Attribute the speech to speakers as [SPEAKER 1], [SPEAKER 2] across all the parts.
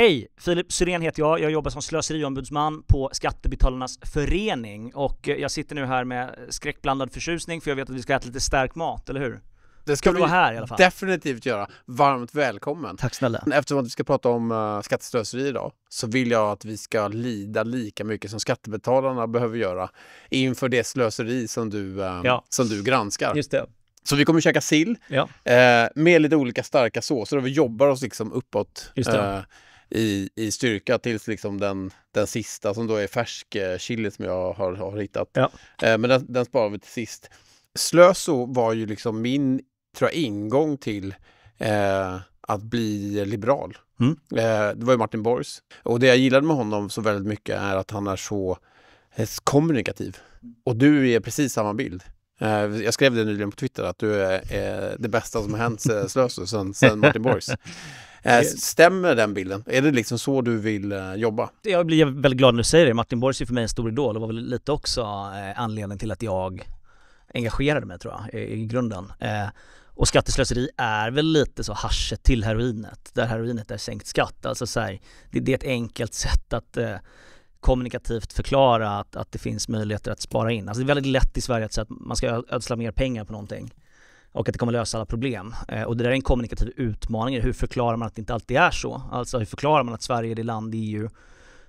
[SPEAKER 1] Hej! Filip Syrén heter jag. Jag jobbar som slöseriombudsman på Skattebetalarnas förening och eh, jag sitter nu här med skräckblandad förtjusning för jag vet att vi ska äta lite stark mat, eller hur? Det ska, vi här, i alla fall.
[SPEAKER 2] definitivt göra. Varmt välkommen! Tack snälla! Eftersom att vi ska prata om uh, skatteslöseri idag så vill jag att vi ska lida lika mycket som skattebetalarna behöver göra inför det slöseri som du, uh, ja. som du granskar. Just det. Så vi kommer käka sill ja. eh, med lite olika starka såser och vi jobbar oss liksom uppåt. Just det. Eh, i, i styrka tills liksom den, den sista som då är färsk eh, chili som jag har, har hittat. Ja. Eh, men den, den sparar vi till sist. Slöso var ju liksom min tror jag, ingång till eh, att bli liberal. Mm. Eh, det var ju Martin Borgs. Och det jag gillade med honom så väldigt mycket är att han är så eh, kommunikativ. Och du är precis samma bild. Jag skrev det nyligen på Twitter att du är det bästa som har hänt Slöso sen, sen Martin Borgs. Eh, stämmer den bilden? Är det liksom så du vill eh, jobba?
[SPEAKER 1] Jag blir väldigt glad när du säger det. Martin Borgs är för mig en stor idol och var väl lite också eh, anledningen till att jag engagerade mig tror jag i grunden. Och skatteslöseri är väl lite så haschet till heroinet, där heroinet är sänkt skatt. Alltså så här, det, det, är ett enkelt sätt att eh, kommunikativt förklara att, att det finns möjligheter att spara in. Alltså det är väldigt lätt i Sverige att säga att man ska ödsla mer pengar på någonting och att det kommer lösa alla problem. Eh, och det där är en kommunikativ utmaning. Hur förklarar man att det inte alltid är så? Alltså hur förklarar man att Sverige är det land i EU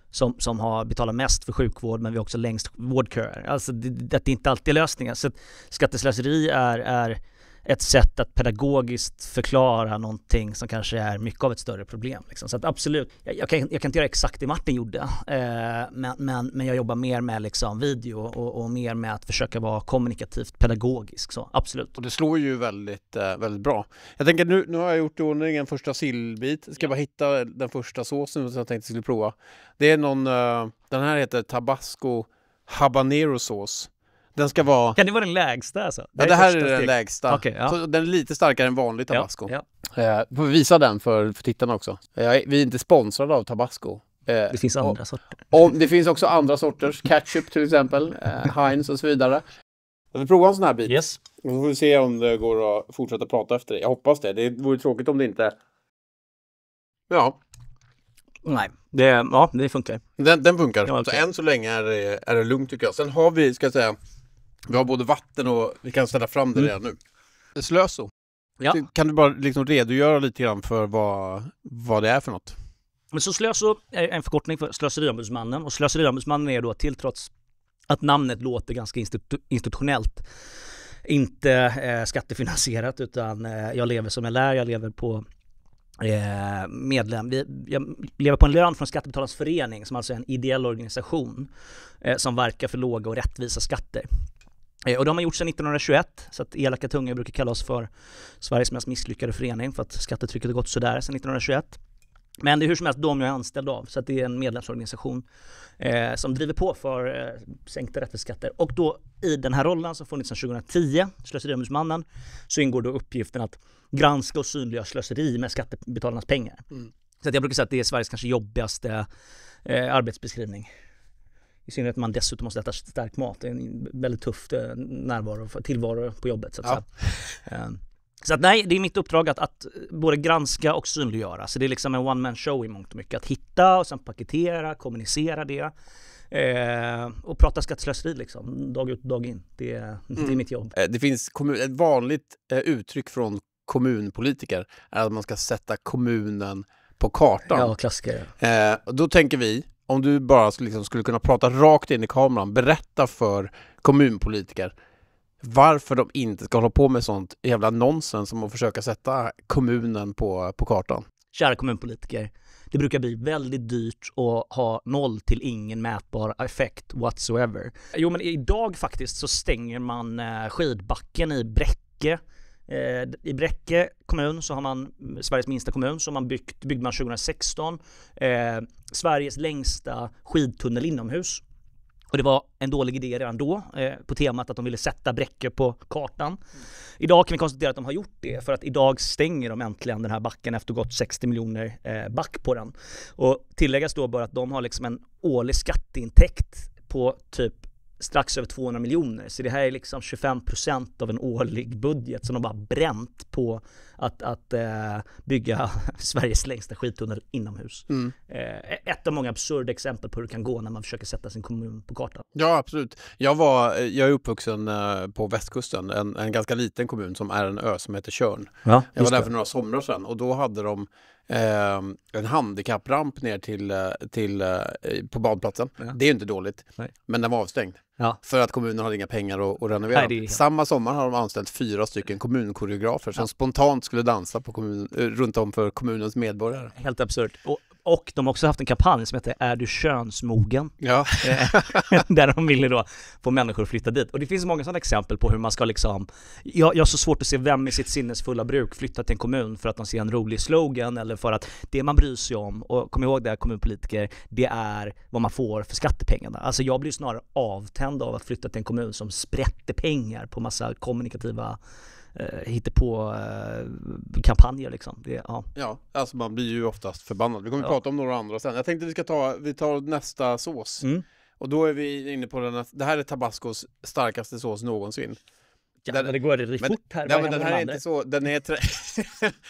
[SPEAKER 1] som, som har betalat mest för sjukvård men vi har också längst vårdköer. Alltså det, att det inte alltid är lösningen. Så skatteslöseri är, är ett sätt att pedagogiskt förklara någonting som kanske är mycket av ett större problem. Liksom. Så absolut, jag, jag, kan, jag, kan, inte göra exakt det Martin gjorde, eh, men, men, men, jag jobbar mer med liksom video och, och, mer med att försöka vara kommunikativt pedagogisk. Så
[SPEAKER 2] absolut. Och det slår ju väldigt, eh, väldigt bra. Jag tänker nu, nu har jag gjort i ordning en första sillbit, ska bara hitta den första såsen som jag tänkte skulle prova. Det är någon, eh, den här heter Tabasco Habanero sås. Den ska vara...
[SPEAKER 1] Kan det vara den lägsta alltså? ja, det här är den steg. lägsta. Okay, ja. Så den är
[SPEAKER 2] lite starkare än vanlig tabasco. Ja, ja. Eh, visa den för, för tittarna också. Eh, vi är inte sponsrade av tabasco. Eh, det finns andra och, sorter. Och, det finns också andra sorters, ketchup till exempel, eh, Heinz och så vidare. Vi provar en sån här bit. Yes. Och så får vi se om det går att fortsätta prata efter det. Jag hoppas det. Det vore tråkigt om det inte... Ja.
[SPEAKER 1] Nej, det, ja, det funkar. Den, den funkar. Ja, okay.
[SPEAKER 2] Så än så länge är det, är det lugnt tycker jag. Sen har vi, ska jag säga, vi har både vatten och vi kan ställa fram det mm. redan nu. Slöso. Ja. Kan du bara liksom redogöra lite grann för vad, vad det är för något?
[SPEAKER 1] Men så Slöso är eh, en förkortning för Slöseriombudsmannen och Slöseriombudsmannen är då till trots att namnet låter ganska institu institutionellt inte eh, skattefinansierat utan eh, jag lever som jag lär, jag lever på eh, medlem. Vi, jag lever på en lön från Skattebetalarnas förening som alltså är en ideell organisation eh, som verkar för låga och rättvisa skatter. Eh, och det har man gjort sedan 1921, så att elaka tungor brukar kalla oss för Sveriges mest misslyckade förening för att skattetrycket har gått sådär sedan 1921. Men det är hur som helst de jag är anställd av, så att det är en medlemsorganisation eh, som driver på för eh, sänkta rättviseskatter. Och då i den här rollen som funnits sedan 2010, Slöseriombudsmannen, så ingår då uppgiften att granska och synliggöra slöseri med skattebetalarnas pengar. Mm. Så att jag brukar säga att det är Sveriges kanske jobbigaste eh, arbetsbeskrivning. I synnerhet när man dessutom måste äta stark mat. Det är en väldigt tuff eh, närvaro, tillvaro på jobbet. Så att, ja. Ehm, så att nej, det är mitt uppdrag att, att både granska och synliggöra. Så det är liksom en one man show i mångt och mycket. Att hitta och sen paketera, kommunicera det. Eh, och prata skatteslöseri liksom, dag ut och dag in. Det, mm. är mitt jobb.
[SPEAKER 2] Eh, det finns ett vanligt eh, uttryck från kommunpolitiker är att man ska sätta kommunen på kartan. Ja, klassiker. Eh, då tänker vi, om du bara liksom skulle kunna prata rakt in i kameran, berätta för kommunpolitiker varför de inte ska hålla på med sånt jävla nonsens som att försöka sätta kommunen på, på kartan.
[SPEAKER 1] Kära kommunpolitiker, det brukar bli väldigt dyrt att ha noll till ingen mätbar effekt whatsoever. Jo, men idag faktiskt så stänger man eh, skidbacken i Bräcke Eh, I Bräcke kommun så har man, mm, Sveriges minsta kommun, så man byggt, byggde man 2016 eh, Sveriges längsta skidtunnel inomhus. Och det var en dålig idé redan då eh, på temat att de ville sätta Bräcke på kartan. Mm. Idag kan vi konstatera att de har gjort det för att idag stänger de äntligen den här backen efter gått 60 miljoner eh, back på den. Och tilläggas då bara att de har liksom en årlig skatteintäkt på typ strax över 200 miljoner. Så det här är liksom 25% av en årlig budget som de bara bränt på att, att eh, bygga Sveriges längsta skidtunnel inomhus. Mm. Eh, e-, ett av många absurda exempel på hur det kan gå när man försöker sätta sin kommun på kartan.
[SPEAKER 2] Ja, absolut. Jag, var, eh, jag är uppvuxen eh, på västkusten, en, en ganska liten kommun som är en ö som heter Körn. Ja, jag var där för några somrar sedan och då hade de Eh, en handikappramp ner till, eh, till eh, på badplatsen. Ja. Det är inte dåligt, Nej. men den var avstängd. Ja. För att kommunen hade inga pengar att, att renovera. Nej, är... Samma sommar har de anställt fyra stycken kommunkoreografer som ja. spontant skulle dansa på kommun, eh, runt om för kommunens medborgare.
[SPEAKER 1] Helt absurt. Och och de har också haft en kampanj som heter Är du könsmogen? Ja. Eh, där de ville då få människor att flytta dit. Och det finns många sådana exempel på hur man ska liksom, jag, jag har så svårt att se vem i sitt sinnesfulla bruk flyttar till en kommun för att de ser en rolig slogan eller för att det man bryr sig om, och kom ihåg det här kommunpolitiker, det är vad man får för skattepengarna. Alltså jag blir snarare avtänd av att flytta till en kommun som sprätter pengar på massa kommunikativa eh, på eh, kampanjer liksom. Det, ja.
[SPEAKER 2] ja, alltså man blir ju oftast förbannad. Vi kommer ja. prata om några andra sen. Jag tänkte vi ska ta, vi tar nästa sås. Mm. Och då är vi inne på den här, det här är Tabascos starkaste sås någonsin. Ja, den, det går riktigt fort här. Nej, men den här är inte så, den är, tre,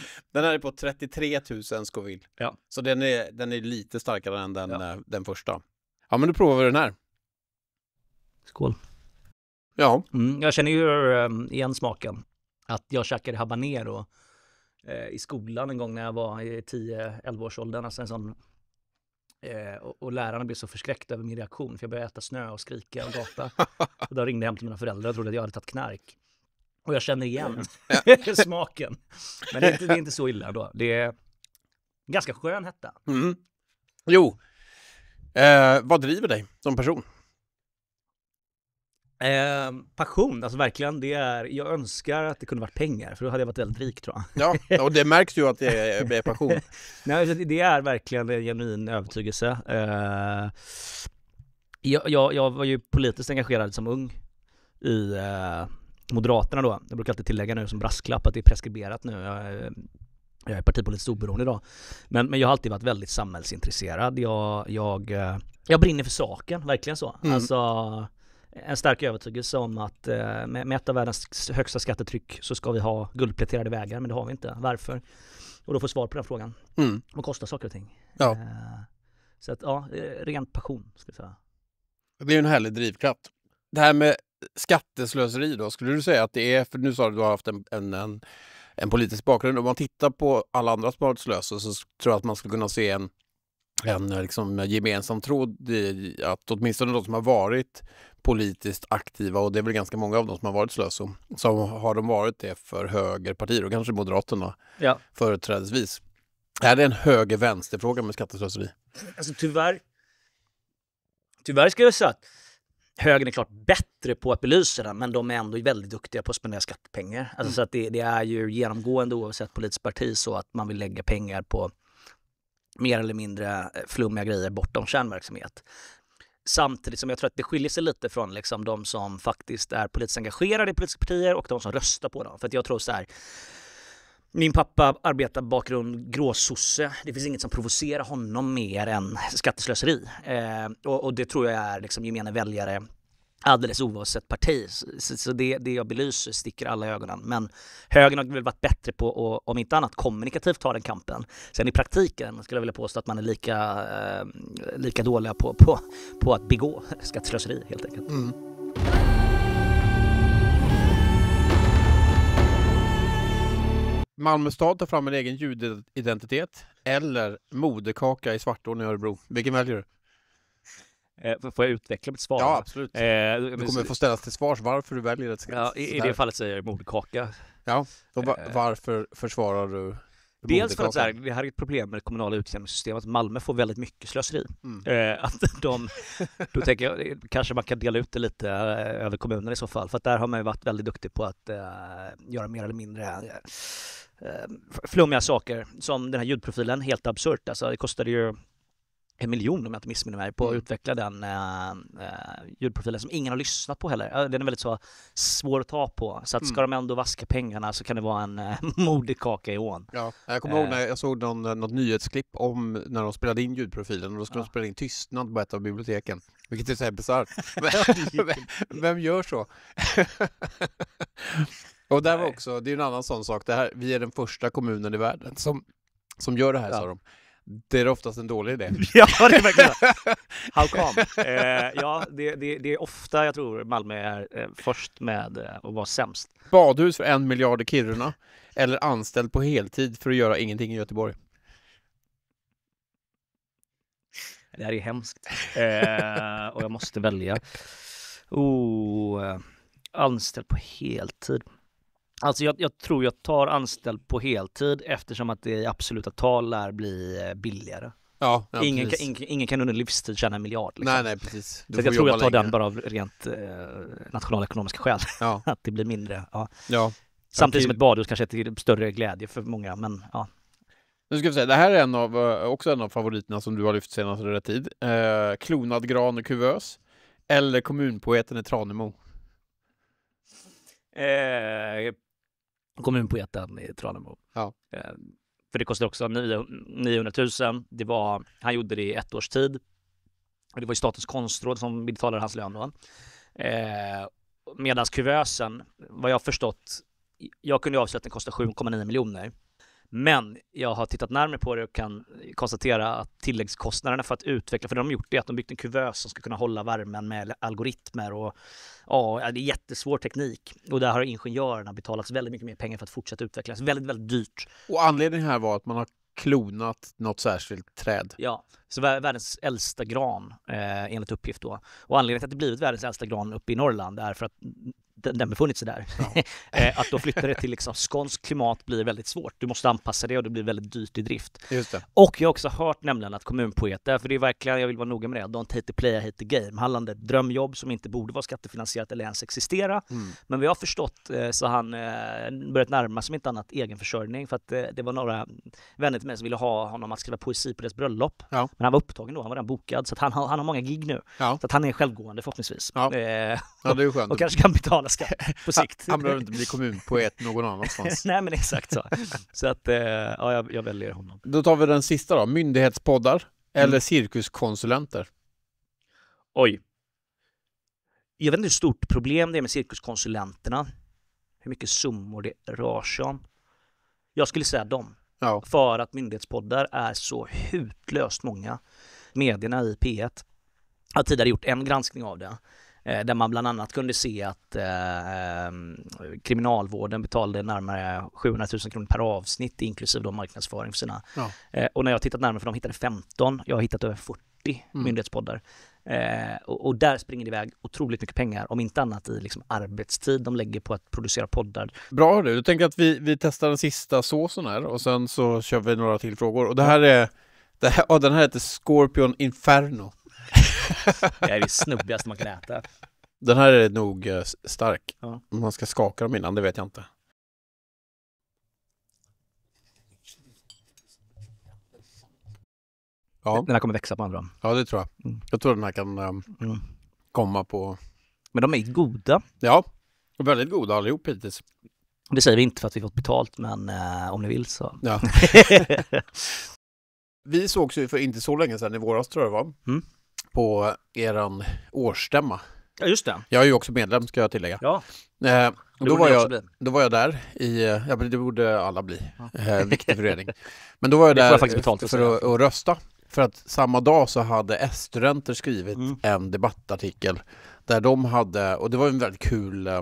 [SPEAKER 2] den här är på 33 000 Scoville. Ja. Så den är, den är lite starkare än den, ja. Eh, den första. Ja, men då provar vi den här.
[SPEAKER 1] Skål. Ja. Mm, jag känner ju eh, igen smaken. Att jag käkade habanero eh, i skolan en gång när jag var i 10-11 års åldern. Alltså en sån, eh, och, och lärarna blev så förskräckta över min reaktion för jag började äta snö och skrika och gata. och då ringde jag hem till mina föräldrar och trodde att jag hade tagit knark. Och jag känner igen mm. smaken. Men det är, inte, det är inte så illa då. Det är ganska skön hetta. Mm. Jo, eh, vad driver dig som person? Ehm, passion, alltså verkligen. Det är, jag önskar att det kunde varit pengar, för då hade jag varit väldigt rik tror jag. Ja, och det märks ju att det är, passion. Nej, det är verkligen en genuin övertygelse. Ehm, jag, jag, jag, var ju politiskt engagerad som ung i eh, Moderaterna då. Jag brukar alltid tillägga nu som brasklapp att det är preskriberat nu. Jag, jag är partipolitiskt oberoende idag. Men, men jag har alltid varit väldigt samhällsintresserad. Jag, jag, eh, jag brinner för saken, verkligen så. Mm. Alltså, en stark övertygelse om att eh, med ett av världens högsta skattetryck så ska vi ha guldpläterade vägar, men det har vi inte. Varför? Och då får svar på den frågan. Mm. Vad kostar saker och ting? Ja. Eh, så att ja, eh, ren passion skulle jag säga.
[SPEAKER 2] Det är ju en härlig drivkraft. Det här med skatteslöseri då, skulle du säga att det är, för nu sa du att du har haft en, en, en, en politisk bakgrund, om man tittar på alla andra som har varit slösa så tror jag att man skulle kunna se en en eh, liksom gemensam tråd i att åtminstone de som har varit politiskt aktiva och det är väl ganska många av dem som har varit slöso, så har de varit det för högerpartier och kanske Moderaterna ja. företrädesvis. Är det en höger-vänster-fråga med skatteslöseri?
[SPEAKER 1] Alltså tyvärr, tyvärr ska jag säga att högern är klart bättre på att belysa den, men de är ändå väldigt duktiga på att spendera skattepengar. Alltså mm. så att det, det, är ju genomgående oavsett politiskt parti så att man vill lägga pengar på mer eller mindre eh, flummiga grejer bortom kärnverksamhet. Samtidigt som jag tror att det skiljer sig lite från liksom de som faktiskt är politiskt engagerade i politiska partier och de som röstar på dem. För att jag tror så här, min pappa arbetar bakgrund gråsosse. Det finns inget som provocerar honom mer än skatteslöseri. Eh, och, och, det tror jag är liksom gemene väljare alldeles oavsett parti. Så, så det, det, jag belyser sticker alla i ögonen. Men högern har väl varit bättre på att, om inte annat, kommunikativt ta den kampen. Sen i praktiken skulle jag vilja påstå att man är lika, eh, lika dåliga på, på, på att begå skatteslöseri helt enkelt. Mm.
[SPEAKER 2] Malmö stad tar fram en egen ljudidentitet eller moderkaka i Svartån i Örebro. Vilken väljer du? Eh, får jag utveckla mitt svar? Ja, absolut. Eh, du kommer få ställas till svars varför du väljer ett ja, i, i, det fallet säger jag moderkaka. Ja, och va eh.
[SPEAKER 1] varför försvarar du Dels för att så här, vi har ett problem med det kommunala utjämningssystemet. Malmö får väldigt mycket slöseri. Mm. Eh, att de, då tänker jag kanske man kan dela ut det lite eh, över kommunen i så fall. För att där har man ju varit väldigt duktig på att eh, göra mer eller mindre eh, eh flummiga saker. Som den här ljudprofilen, helt absurt. Alltså, det kostade ju en miljon om jag inte missminner mig på att mm. utveckla den eh, eh ljudprofilen som ingen har lyssnat på heller. Den är väldigt så svår att ta på. Så att mm. ska de ändå vaska pengarna så kan det vara en eh, modig kaka i ån. Ja, jag kommer eh. ihåg när jag
[SPEAKER 2] såg någon, något nyhetsklipp om när de spelade in ljudprofilen och då skulle ja. de spela in tystnad på ett av biblioteken. Vilket är såhär bisarrt. vem, vem gör så? och där var också, det är en annan sån sak, det här, vi är den första kommunen i världen som, som gör det här ja. sa de. Det är oftast en dålig idé. ja, det är verkligen How come? Eh,
[SPEAKER 1] ja, det, det, det, är ofta jag tror Malmö är eh, först med eh, att vara sämst. Badhus för en miljard i Kiruna
[SPEAKER 2] eller anställd på heltid för att göra ingenting i Göteborg.
[SPEAKER 1] Det här är hemskt. Eh, och jag måste välja. Oh, eh, anställd på heltid. Alltså jag, jag, tror jag tar anställd på heltid eftersom att det i absoluta tal lär bli eh, billigare. Ja, ja ingen, kan, ingen, ingen, kan under livstid tjäna en miljard. Liksom. Nej, nej, precis. Du så jag tror jag tar länge. den bara av rent eh, nationalekonomiska skäl. Ja. att det blir mindre. Ja. ja. Samtidigt som ett badhus kanske är till större glädje för många, men ja.
[SPEAKER 2] Nu ska vi säga, det här är en av, eh, också en av favoriterna som du har lyft senaste tid. Eh, klonad gran och kuvös. Eller kommunpoeten i
[SPEAKER 1] Tranemo. Eh, kommunpoeten i Tranemo. Ja. Eh, för det kostade också 900 000. Det var, han gjorde det i ett års tid. Det var ju Statens konstråd som betalade hans lön då. Eh, Medan kuvösen, vad jag förstått, jag kunde avslöja att den kostade 7,9 miljoner. Men jag har tittat närmare på det och kan konstatera att tilläggskostnaderna för att utveckla, för det de har gjort är att de byggt en kuvös som ska kunna hålla värmen med algoritmer och ja, det är jättesvår teknik. Och där har ingenjörerna betalats väldigt mycket mer pengar för att fortsätta utvecklas. Väldigt, väldigt dyrt. Och anledningen här var att man har klonat något särskilt träd. Ja, så världens äldsta gran eh, enligt uppgift då. Och anledningen till att det blivit världens äldsta gran uppe i Norrland är för att den, den befunnit sig där. Ja. Eh, att då flytta det till liksom skånskt klimat blir väldigt svårt. Du måste anpassa det och det blir väldigt dyrt i drift. Och jag har också hört nämligen att kommunpoeter, för det är verkligen, jag vill vara noga med det, don't hate the player, hate the game. Han landade ett drömjobb som inte borde vara skattefinansierat eller ens existera. Mm. Men vad jag har förstått eh, så har han eh, börjat närma sig inte annat egenförsörjning för att det var några vänner till mig som ville ha honom att skriva poesi på deras bröllop. Ja. Men han var upptagen då, han var redan bokad. Så han, har, han har många gig nu. Ja. Så han är självgående förhoppningsvis. Ja. Eh, ja, det är skönt. Och, och kanske kan betala skatt på sikt. han behöver inte bli kommunpoet någon annanstans. Nej, men exakt så. Så att, eh, ja, jag, jag, väljer honom.
[SPEAKER 2] Då tar vi den sista då. Myndighetspoddar mm. eller mm. cirkuskonsulenter?
[SPEAKER 1] Oj. Jag vet inte hur stort problem det är med cirkuskonsulenterna. Hur mycket summor det rör sig om. Jag skulle säga dem. Ja. För att myndighetspoddar är så hutlöst många. Medierna i P1 har tidigare gjort en granskning av det. Eh, där man bland annat kunde se att eh, ehm, kriminalvården betalade närmare 700 000 kronor per avsnitt inklusive då marknadsföring för sina. Ja. Eh, och när jag tittat närmare för de hittade 15, jag har hittat över 40 mm. myndighetspoddar. Eh, och, och, där springer det iväg otroligt mycket pengar, om inte annat i liksom arbetstid de lägger på att producera poddar.
[SPEAKER 2] Bra du, jag tänker att vi, vi testar den sista såsen här och sen så kör vi några till frågor. Och det här är, det här, oh, den här heter Scorpion Inferno.
[SPEAKER 1] det här är det snubbigaste man kan äta.
[SPEAKER 2] Den här är nog eh, stark. Ja. Man ska skaka dem innan, det vet jag inte. Ja. Den här
[SPEAKER 1] kommer växa på andra.
[SPEAKER 2] Ja, det tror jag. Mm. Jag tror den här kan um, mm. komma på... Men de är goda. Ja,
[SPEAKER 1] väldigt goda allihop hittills. Det säger vi inte för att vi fått betalt, men uh, om ni vill så. Ja.
[SPEAKER 2] vi sågs ju för inte så länge sedan, i våras tror jag det var, mm. på eran årsstämma. Ja, just det. Jag är ju också medlem, ska jag tillägga. Ja. Eh, då, var jag, då var jag där i, eh, ja det borde alla bli, eh, viktig förening. Men då var jag där jag för, för att, att, rösta för att samma dag så hade S-studenter skrivit mm. en debattartikel där de hade, och det var en väldigt kul eh,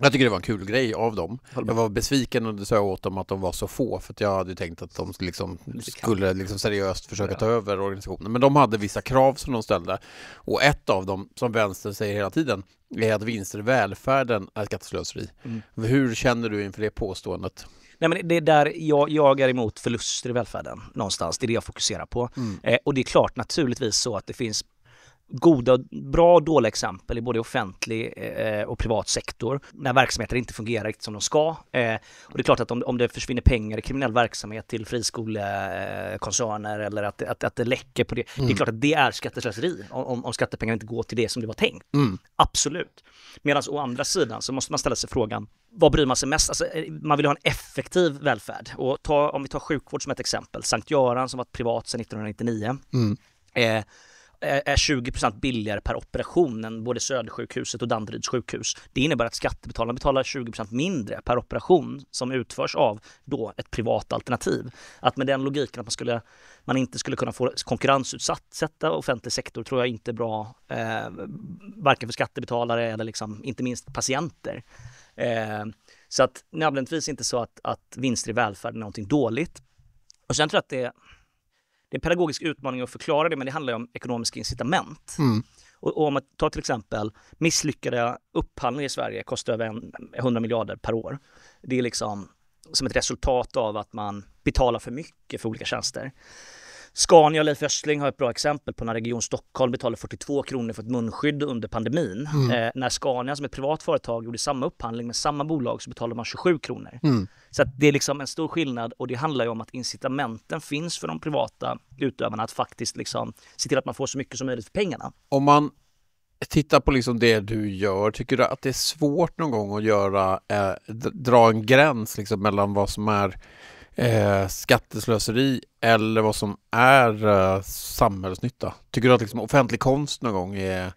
[SPEAKER 2] jag tycker det var en kul grej av dem. Jag var besviken och det sa åt dem att de var så få för att jag hade tänkt att de liksom skulle liksom seriöst försöka ta över organisationen. Men de hade vissa krav som de ställde och ett av dem som vänstern säger hela tiden är
[SPEAKER 1] att vinster i välfärden är skatteslöseri. Mm. Hur känner du inför det påståendet? Nej, men det är där jag, jag är emot förluster i välfärden någonstans. Det är det jag fokuserar på. Mm. Eh, och det är klart naturligtvis så att det finns goda, bra och dåliga exempel i både offentlig eh, och privat sektor när verksamheter inte fungerar riktigt som de ska. Eh, och det är klart att om, om det försvinner pengar i kriminell verksamhet till friskolekoncerner eller att, att, att det läcker på det, mm. det är mm. klart att det är skatteslöseri om, om skattepengarna inte går till det som det var tänkt. Mm. Absolut. Medan å andra sidan så måste man ställa sig frågan, vad bryr man sig mest? Alltså, eh, man vill ha en effektiv välfärd. Och ta, om vi tar sjukvård som ett exempel, Sankt Göran som var privat sedan 1999, mm. eh, är 20 billigare per operation än både Södersjukhuset och Danderyds sjukhus. Det innebär att skattebetalarna betalar 20 mindre per operation som utförs av då ett privat alternativ. Att med den logiken att man, skulle, man inte skulle kunna få konkurrensutsätta offentlig sektor tror jag inte är bra, eh, varken för skattebetalare eller liksom, inte minst patienter. Eh, så att nödvändigtvis inte så att, att vinster i välfärden är någonting dåligt. Och sen tror jag att det det är en pedagogisk utmaning att förklara det, men det handlar ju om ekonomiska incitament. Mm. Och, och, om man tar till exempel misslyckade upphandlingar i Sverige kostar över en, 100 miljarder per år. Det är liksom som ett resultat av att man betalar för mycket för olika tjänster. Scania och Leif Östling har ett bra exempel på när Region Stockholm betalade 42 kronor för ett munskydd under pandemin. Mm. Eh, när Scania som ett privat företag gjorde samma upphandling med samma bolag så betalade man 27 kronor. Mm. Så det är liksom en stor skillnad och det handlar ju om att incitamenten finns för de privata utövarna att faktiskt liksom se till att man får så mycket som möjligt för pengarna.
[SPEAKER 2] Om man tittar på liksom det du gör, tycker du att det är svårt någon gång att göra, eh, dra en gräns liksom mellan vad som är eh, skatteslöseri eller vad som är eh, samhällsnytta? Tycker du att liksom, offentlig konst någon gång är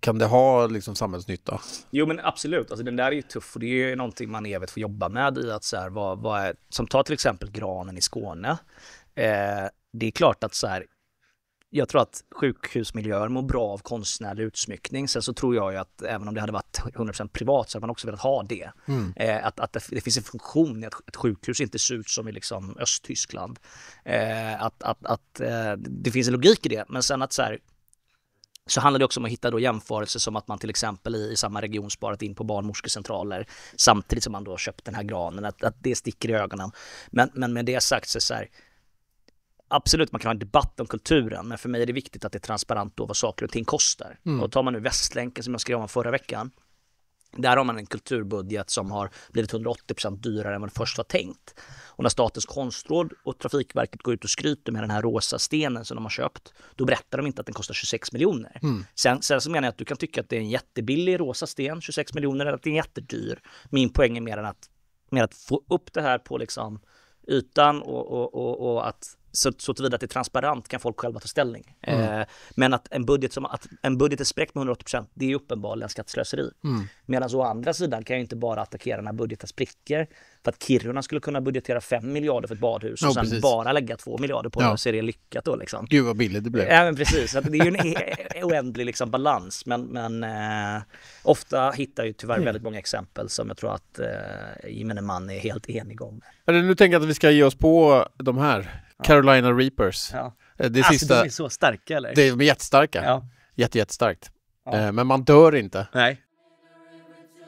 [SPEAKER 2] kan det ha liksom samhällsnytta?
[SPEAKER 1] Jo, men absolut. Alltså, den där är ju tuff och det är ju någonting man evigt får jobba med i att så här, vad, vad är, som ta till exempel granen i Skåne. Eh, det är klart att så här, jag tror att sjukhusmiljöer mår bra av konstnärlig utsmyckning. Sen så tror jag ju att även om det hade varit 100% privat så hade man också velat ha det. Mm. Eh, att att det, finns en funktion i att ett sjukhus inte ser ut som i liksom Östtyskland. Eh, att att, att eh, det finns en logik i det. Men sen att så här, så handlar det också om att hitta då jämförelser som att man till exempel i, i samma region sparat in på barnmorskecentraler samtidigt som man då köpt den här granen, att, att det sticker i ögonen. Men, men med det sagt så, så här, absolut, man kan ha en debatt om kulturen, men för mig är det viktigt att det är transparent då vad saker och ting kostar. Mm. Och tar man nu Västlänken som jag skrev om förra veckan, där har man en kulturbudget som har blivit 180% dyrare än vad det först var tänkt. Och när Statens konstråd och Trafikverket går ut och skryter med den här rosa stenen som de har köpt, då berättar de inte att den kostar 26 miljoner. Mm. Sen, sen, så menar jag att du kan tycka att det är en jättebillig rosa sten, 26 miljoner, eller att det är jättedyr. Min poäng är mer än att, mer att få upp det här på liksom ytan och, och, och, och att så, så tillvida att det är transparent kan folk själva ta ställning. Mm. Eh, men att en, budget som, att en budget är spräckt med 180 det är uppenbarligen skatteslöseri. Mm. Medan å andra sidan kan jag inte bara attackera när budgeten spricker. För att Kiruna skulle kunna budgetera 5 miljarder för ett badhus och ja, sen precis. bara lägga 2 miljarder på ja. det så är det lyckat då liksom. Gud vad billigt det blev. Ja men precis, så det är ju en e-, e-, oändlig liksom balans. Men, men eh, ofta hittar ju tyvärr mm. väldigt många exempel som jag tror att eh, gemene man är helt enig om.
[SPEAKER 2] Nu tänker jag att vi ska ge oss på de här Carolina Reapers. Ja. Eh, det alltså, sista, de är så starka eller? De är jättestarka. Ja. Jätte, jättestarkt. Ja. Eh, men man dör inte.
[SPEAKER 1] Nej.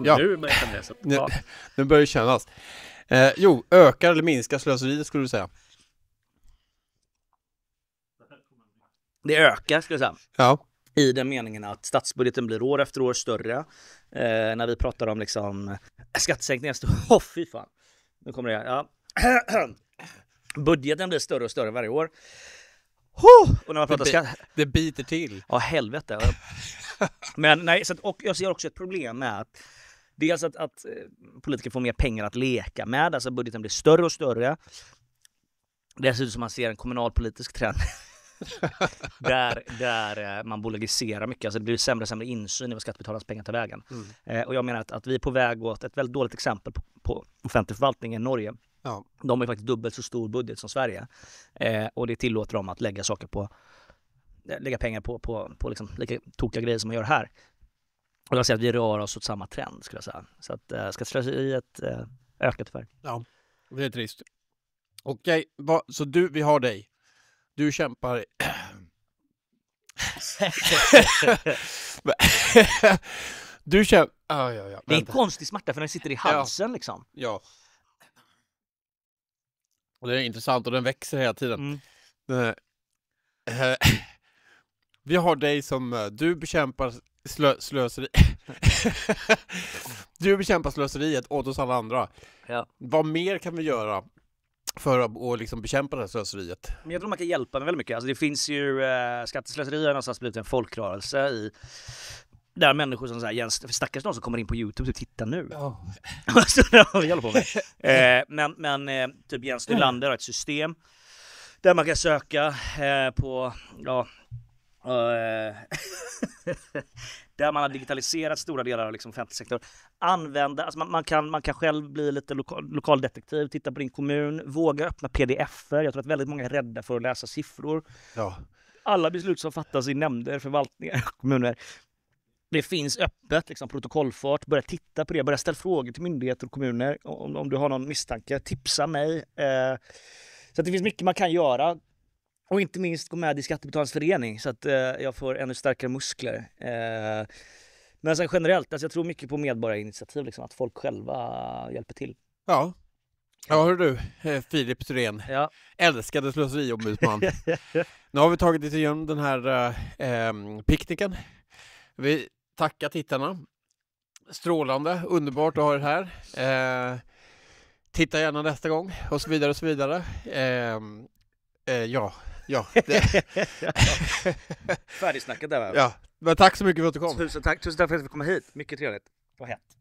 [SPEAKER 2] ja. nu man kan Ja. Den börjar kännas. Eh, jo, ökar eller minskar slöseriet skulle du säga?
[SPEAKER 1] Det ökar skulle jag säga. Ja i den meningen att statsbudgeten blir år efter år större. Eh, när vi pratar om liksom eh, skattesänkningar, så, oh, fy fan. Nu kommer det, ja. Budgeten blir större och större varje år. Oh! Och när man pratar skatt... Det biter till. Ja, helvete. Men nej, så att, och jag ser också ett problem med att dels att, att eh, politiker får mer pengar att leka med, alltså budgeten blir större och större. Dessutom som man ser en kommunalpolitisk trend där, där eh, man bolagiserar mycket. Alltså det blir sämre och sämre insyn i vad skattebetalarnas pengar tar vägen. Mm. Eh, och jag menar att, att vi är på väg åt ett väldigt dåligt exempel på, på offentlig förvaltning i Norge. Ja. De har faktiskt dubbelt så stor budget som Sverige eh, och det tillåter dem att lägga saker på eh, lägga pengar på, på, på liksom lika tokiga grejer som man gör här. Och jag säger att vi rör oss åt samma trend skulle jag säga. Så att eh, skatteslöseriet eh, ökar tyvärr.
[SPEAKER 2] Ja, det är trist. Okej, va, så du, vi har dig. Du
[SPEAKER 1] kämpar... du kämpar... Ah, ja, ja, det är en konstig smärta för den sitter i halsen ja. liksom. Ja.
[SPEAKER 2] Och det är intressant och den växer hela tiden. Mm. Vi har dig som, eh, du bekämpar slö, slöseri. du bekämpar slöseriet åt oss alla andra. Ja. Vad
[SPEAKER 1] mer kan vi göra för att liksom bekämpa det här slöseriet? Men jag tror man kan hjälpa med väldigt mycket. Alltså det finns ju, eh, skatteslöseri har någonstans blivit en folkrörelse i där människor som säger Jens, stackars någon som kommer in på Youtube, typ titta nu. Ja. på alltså, med. Eh, men men eh, typ Jens Nylander har ett system där man kan söka eh, på, ja, Eh, där man har digitaliserat stora delar av liksom offentlig sektor. Använda, alltså man, man, kan, man kan själv bli lite loka, lokaldetektiv, titta på din kommun, våga öppna pdf-er. Jag tror att väldigt många är rädda för att läsa siffror. Ja. Alla beslut som fattas i nämnder, förvaltningar, kommuner det finns öppet, liksom, protokollfart. Börja titta på det, börja ställa frågor till myndigheter och kommuner om, om du har någon misstanke. Tipsa mig. Eh, så det finns mycket man kan göra och inte minst gå med i Skattebetalarnas förening så att eh, jag får ännu starkare muskler. Eh, men sen alltså generellt, alltså jag tror mycket på medborgarinitiativ, liksom, att folk själva hjälper till. Ja,
[SPEAKER 2] Ja du, eh, Filip Thyrén, ja. älskade slöseriombudsman. nu har vi tagit oss igenom den här eh, picknicken. Vi tackar tittarna. Strålande, underbart att ha er här. Eh, titta gärna nästa gång och så vidare och så vidare. Eh, ja, Ja,
[SPEAKER 1] Färdigsnackat där va? Ja, men tack så mycket för att du kom. Tusen tack, tusen tack för att fick komma hit. Mycket trevligt och hett.